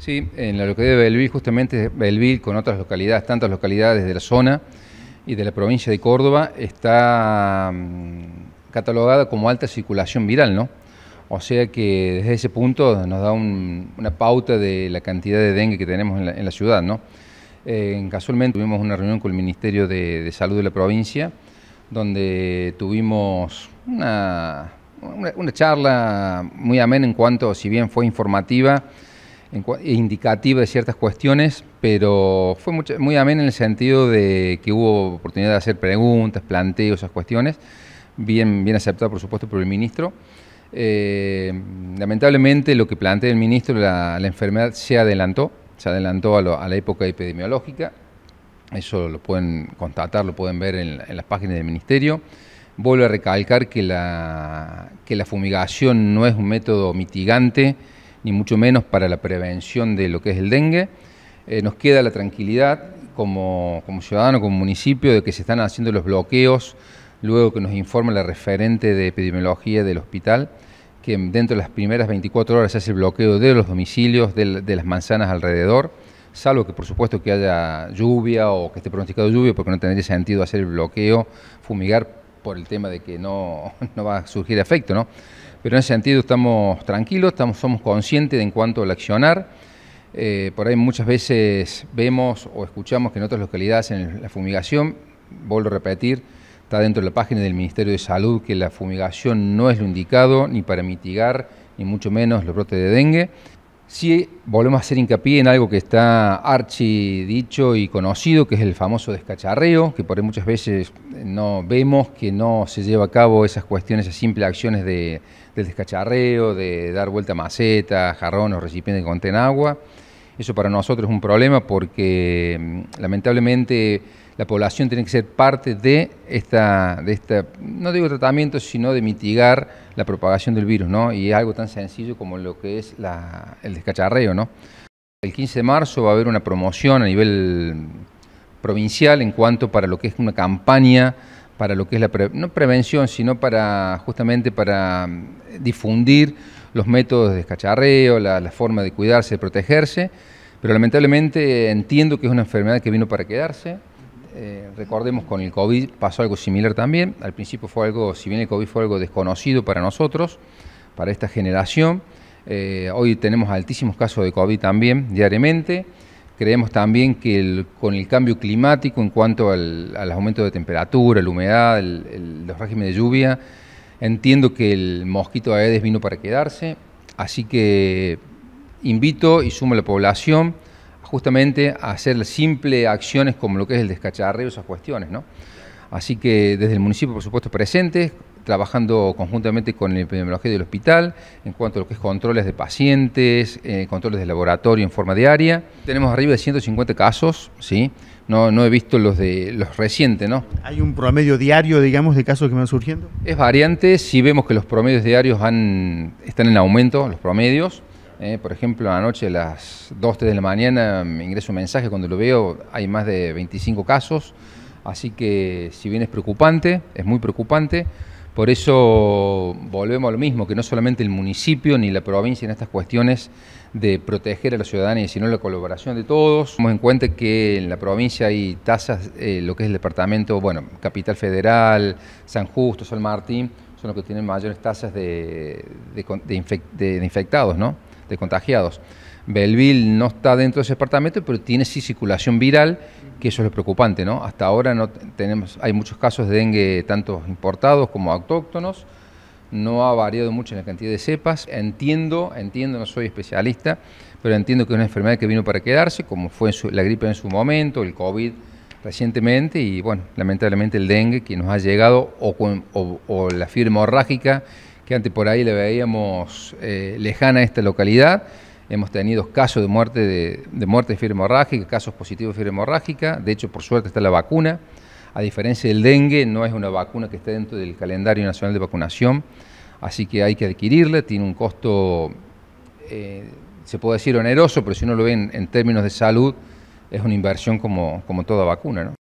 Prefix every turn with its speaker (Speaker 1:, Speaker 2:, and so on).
Speaker 1: Sí, en la localidad de Belville, justamente Belville con otras localidades, tantas localidades de la zona y de la provincia de Córdoba, está mm, catalogada como alta circulación viral, ¿no? O sea que desde ese punto nos da una pauta de la cantidad de dengue que tenemos en la, ciudad, ¿no? Eh, casualmente tuvimos una reunión con el Ministerio de, Salud de la provincia, donde tuvimos una charla muy amena en cuanto, si bien fue informativa, indicativa de ciertas cuestiones, pero fue muy ameno en el sentido de que hubo oportunidad de hacer preguntas, planteos, esas cuestiones, bien, bien aceptada por supuesto por el ministro. Eh, lamentablemente lo que plantea el ministro, la, enfermedad se adelantó, se adelantó a, la época epidemiológica, eso lo pueden constatar, lo pueden ver en, las páginas del ministerio. Vuelvo a recalcar que que la fumigación no es un método mitigante, ni mucho menos para la prevención de lo que es el dengue. Eh, nos queda la tranquilidad como, ciudadano, como municipio, de que se están haciendo los bloqueos, luego que nos informa la referente de epidemiología del hospital, que dentro de las primeras 24 horas se hace el bloqueo de los domicilios, de, de las manzanas alrededor, salvo que por supuesto que haya lluvia o que esté pronosticado lluvia, porque no tendría sentido hacer el bloqueo, fumigar por el tema de que no, va a surgir efecto, ¿no? Pero en ese sentido estamos tranquilos, estamos, somos conscientes de en cuanto al accionar. Eh, por ahí muchas veces vemos o escuchamos que en otras localidades en la fumigación, vuelvo a repetir, está dentro de la página del Ministerio de Salud que la fumigación no es lo indicado ni para mitigar, ni mucho menos los brotes de dengue. Si volvemos a hacer hincapié en algo que está archi dicho y conocido, que es el famoso descacharreo, que por ahí muchas veces no vemos que no se lleva a cabo esas cuestiones, esas simples acciones de, del descacharreo, de dar vuelta a macetas, jarrones, recipientes que contienen agua. Eso para nosotros es un problema porque mm, lamentablemente la población tiene que ser parte de esta, de no digo tratamiento, sino de mitigar la propagación del virus, ¿no? Y es algo tan sencillo como lo que es el descacharreo, ¿no? El 15 de marzo va a haber una promoción a nivel provincial en cuanto para lo que es una campaña, para lo que es la, no prevención, sino para justamente para mm, difundir los métodos de descacharreo, la, la forma de cuidarse, de protegerse, pero lamentablemente entiendo que es una enfermedad que vino para quedarse, eh, recordemos con el COVID pasó algo similar también. Al principio fue algo, si bien el COVID fue algo desconocido para nosotros, para esta generación, eh, hoy tenemos altísimos casos de COVID también diariamente. Creemos también que con el cambio climático en cuanto al, aumento de temperatura, la humedad, los regímenes de lluvia, entiendo que el mosquito Aedes vino para quedarse, así que invito y sumo a la población justamente hacer simples acciones como lo que es el descacharreo, esas cuestiones, ¿no? Así que desde el municipio, por supuesto, presentes, trabajando conjuntamente con el epidemiología del hospital en cuanto a lo que es controles de pacientes, eh, controles de laboratorio en forma diaria. Tenemos arriba de 150 casos, ¿sí? No, no he visto los de los recientes, ¿no? ¿Hay un promedio diario, digamos, de casos que van surgiendo? Es variante, si vemos que los promedios diarios están en aumento, los promedios, eh, por ejemplo, anoche a las 2, 3 de la mañana me mm, ingreso un mensaje, cuando lo veo hay más de 25 casos, así que si bien es preocupante, es muy preocupante, por eso volvemos a lo mismo, que no solamente el municipio ni la provincia en estas cuestiones de proteger a la ciudadanía, sino la colaboración de todos. Tenemos en cuenta que en la provincia hay tasas, eh, lo que es el departamento, bueno, Capital Federal, San Justo, San Martín, son los que tienen mayores tasas de, infectados, de contagiados. Belville no está dentro de ese departamento, pero tiene sí circulación viral, que eso es lo preocupante, ¿no? Hasta ahora no tenemos, hay muchos casos de dengue, tanto importados como autóctonos, no ha variado mucho en la cantidad de cepas. Entiendo, entiendo, no soy especialista, pero entiendo que es una enfermedad que vino para quedarse, como fue la gripe en su momento, el COVID recientemente y bueno, lamentablemente el dengue que nos ha llegado o, la fiebre hemorrágica que antes por ahí la veíamos eh, lejana a esta localidad. Hemos tenido casos de muerte de, de muerte de fiebre casos positivos de fiebre hemorrágica. De hecho, por suerte está la vacuna. A diferencia del dengue, no es una vacuna que esté dentro del calendario nacional de vacunación, así que hay que adquirirla. Tiene un costo, eh, se puede decir oneroso, pero si uno lo ve en términos de salud, es una inversión como, como toda vacuna, ¿no?